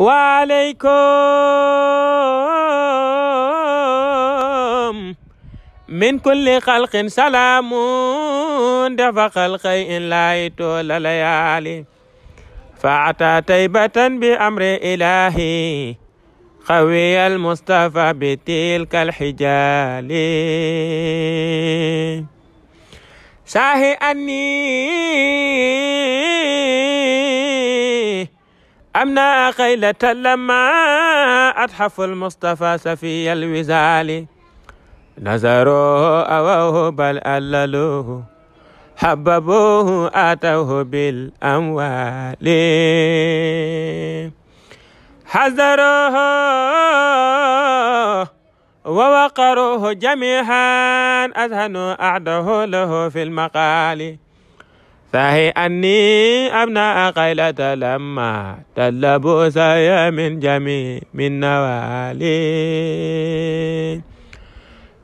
وعليكم من كل خلق سلام دفع خلقي إن لا يطول ليالي فأتى تيبة بأمر إلهي خوي المصطفى بتلك الحجال ساهي أني أمنا قيلة لما أتحف المصطفى سفي الوزال نزروه أووه بل أللوه حببوه آتوه بالأموال حذروه ووقروه جميعا أذهنوا أعده له في المقال فهي أني أبناء قيلة لما تلبوا سيا من جميع من نوالي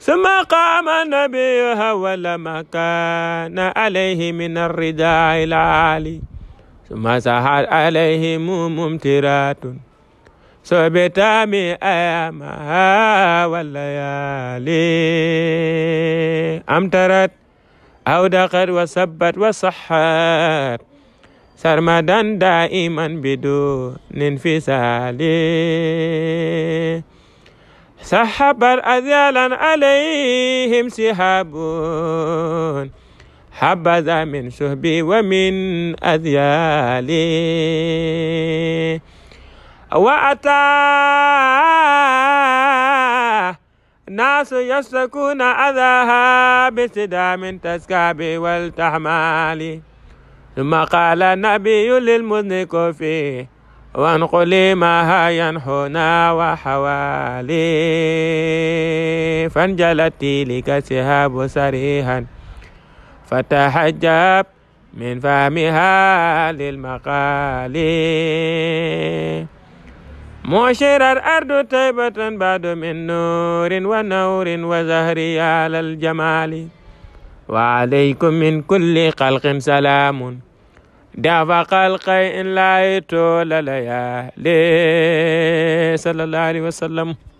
ثم قام النبي هول ما كان عليه من الرداء العالي ثم سحر عليهم ممترات من أيامها والليالي أمترت أو دخل وسبت وصحر سرمدا دائما بدون انفصال سحب أذيالا عليهم سحاب حبذا من شهبي ومن أذيالي وأتى ناس يسكون أذاها باستدام تسكاب والتحمال ثم قال النبي للمذنك فيه وانقلي ما ينحونا وحوالي فانجلت لك سهاب سريها فتحجب من فهمها للمقالي مؤشر الأرض طيبة بعد من نور ونور وزهري على الجمال وعليكم من كل خلق سلام داف خلق إن لا يطول ليالي صلى الله عليه وسلم